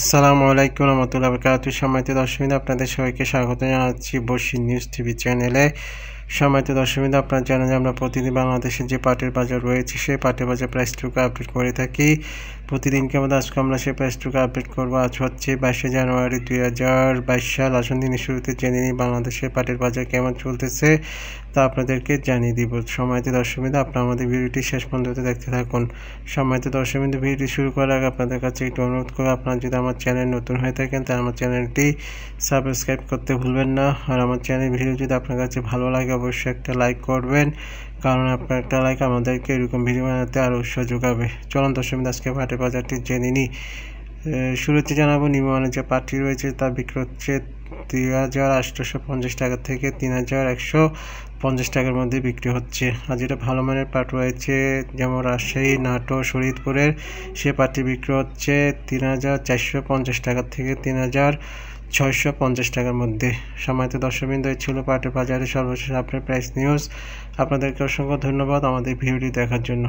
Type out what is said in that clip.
আসসালামু আলাইকুম রহমতুল্লাহ বরকাত সম্মানিত দর্শক আপনাদের সবাইকে স্বাগত জানাচ্ছি বসি নিউজ টিভি চ্যানেলে সময়ত দশমীতে আপনার জানেন যে আমরা প্রতিদিন বাংলাদেশের যে পাটের বাজার রয়েছে সেই পাটের বাজার প্রাইসটুকু আপডেট করে থাকি প্রতিদিন কেমন আজকে আমরা সেই প্রাইসটুকু আপডেট করবো আজ হচ্ছে বাইশে জানুয়ারি দুই হাজার বাইশ সাল আসুন দিনের শুরুতে জেনে নিই বাংলাদেশের পাটের বাজার কেমন চলতেছে তা আপনাদেরকে জানিয়ে দিব সময়ত দশমীতে আপনার আমাদের ভিডিওটি শেষ পর্যন্ত দেখতে থাকুন সময়ত দশমীতে ভিডিওটি শুরু করার আগে আপনাদের কাছে একটু অনুরোধ করবো আপনারা যদি আমার চ্যানেল নতুন হয়ে থাকেন তাহলে আমার চ্যানেলটি সাবস্ক্রাইব করতে ভুলবেন না আর আমার চ্যানেল ভিডিও যদি আপনার কাছে ভালো লাগে অবশ্যই একটা লাইক করবেন কারণ আপনার একটা লাইক আমাদেরকে এরকম ভিডিও বানাতে আরও উৎসাহ যোগাবে চলুন দশমী দাসকে ভাটের বাজারটি জেনে নিই শুরুতে জানাবো নিম্নমানের যে পাটি রয়েছে তা বিক্রি হচ্ছে দুই হাজার পঞ্চাশ টাকা থেকে তিন হাজার একশো পঞ্চাশ টাকার মধ্যে বিক্রি হচ্ছে আর যেটা ভালো মানের পাট রয়েছে যেমন রাজশাহী নাটো শরীদপুরের সে পাটটি বিক্রি হচ্ছে তিন হাজার চারশো পঞ্চাশ টাকা থেকে তিন হাজার ছয়শো পঞ্চাশ টাকার মধ্যে সময়তে দর্শকবৃন্দ ছিল পাটের বাজারে সর্বশেষ আপনার প্রাইস নিউজ আপনাদেরকে অসংখ্য ধন্যবাদ আমাদের ভিডিওটি দেখার জন্য